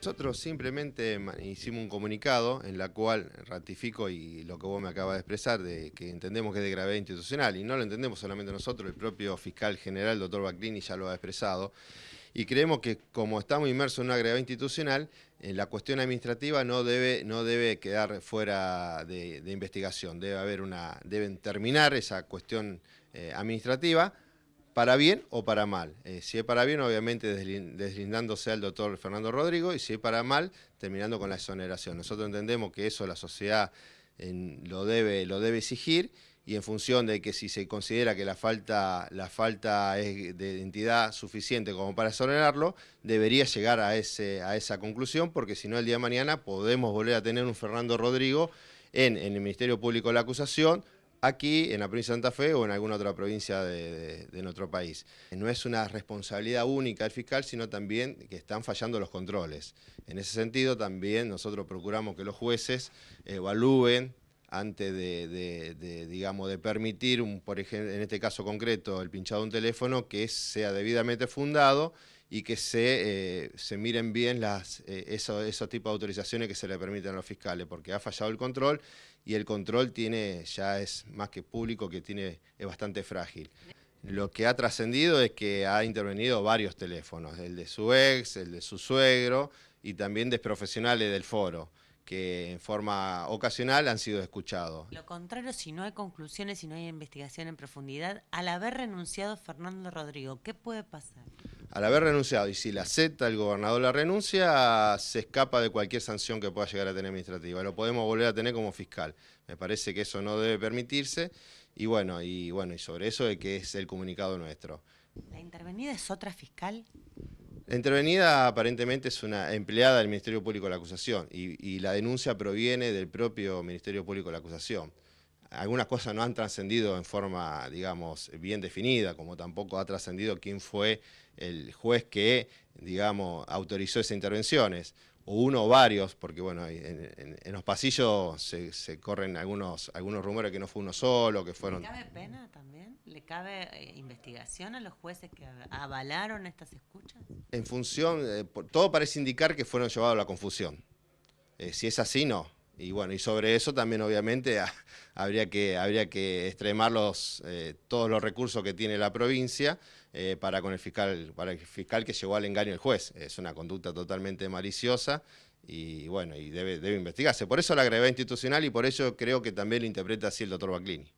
Nosotros simplemente hicimos un comunicado en la cual ratifico y lo que vos me acabas de expresar, de que entendemos que es de gravedad institucional, y no lo entendemos solamente nosotros, el propio fiscal general, el doctor Baclini, ya lo ha expresado, y creemos que como estamos inmersos en una gravedad institucional, en eh, la cuestión administrativa no debe, no debe quedar fuera de, investigación, debe haber una, deben terminar esa cuestión eh, administrativa, para bien o para mal. Eh, si es para bien, obviamente deslindándose al doctor Fernando Rodrigo, y si es para mal, terminando con la exoneración. Nosotros entendemos que eso la sociedad lo, debe, lo debe exigir y en función de que si se considera que la falta, la falta es de identidad suficiente como para exonerarlo, debería llegar a, a esa conclusión, porque si no el día de mañana podemos volver a tener un Fernando Rodrigo en, en el Ministerio Público de la Acusación, aquí en la provincia de Santa Fe o en alguna otra provincia de, nuestro país. No es una responsabilidad única del fiscal, sino también que están fallando los controles. En ese sentido, también nosotros procuramos que los jueces eh, evalúen antes de, permitir, un, por ejemplo, en este caso concreto, el pinchado de un teléfono que sea debidamente fundado y que se, eh, miren bien eh, esos, esos tipos de autorizaciones que se le permiten a los fiscales, porque ha fallado el control y el control tiene, ya es más que público, que tiene, es bastante frágil. Lo que ha trascendido es que ha intervenido varios teléfonos, el de su ex, el de su suegro y también de profesionales del foro que en forma ocasional han sido escuchados. Lo contrario, si no hay conclusiones, y no hay investigación en profundidad, al haber renunciado Fernando Rodrigo, ¿qué puede pasar? Al haber renunciado, y si la acepta el gobernador, la renuncia, se escapa de cualquier sanción que pueda llegar a tener administrativa. Lo podemos volver a tener como fiscal. Me parece que eso no debe permitirse. Y bueno, y bueno, y sobre eso es que es el comunicado nuestro. ¿La intervenida es otra fiscal? La intervenida aparentemente es una empleada del Ministerio Público de la Acusación y, la denuncia proviene del propio Ministerio Público de la Acusación. Algunas cosas no han trascendido en forma, digamos, bien definida, como tampoco ha trascendido quién fue el juez que, digamos, autorizó esas intervenciones o uno o varios, porque bueno, en, los pasillos se, corren algunos, algunos rumores que no fue uno solo, que fueron... ¿Le cabe pena también? ¿Le cabe eh, investigación a los jueces que avalaron estas escuchas? En función, eh, todo parece indicar que fueron llevados a la confusión. Eh, si es así, no y bueno, y sobre eso también obviamente habría, que, habría que extremar los, eh, todos los recursos que tiene la provincia eh, para con el fiscal, para el fiscal que llevó al engaño el juez. Es una conducta totalmente maliciosa y bueno, y debe, debe investigarse. Por eso la gravedad institucional y por eso creo que también lo interpreta así el doctor Baclini.